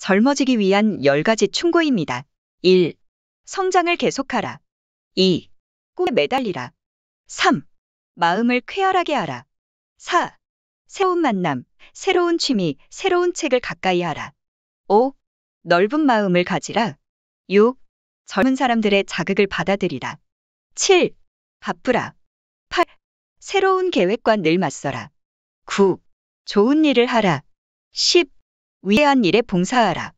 젊어지기 위한 10가지 충고입니다. 1. 성장을 계속하라. 2. 꿈에 매달리라. 3. 마음을 쾌활하게 하라. 4. 새로운 만남, 새로운 취미, 새로운 책을 가까이 하라. 5. 넓은 마음을 가지라. 6. 젊은 사람들의 자극을 받아들이라. 7. 바쁘라. 8. 새로운 계획과 늘 맞서라. 9. 좋은 일을 하라. 10. 위대한 일에 봉사하라.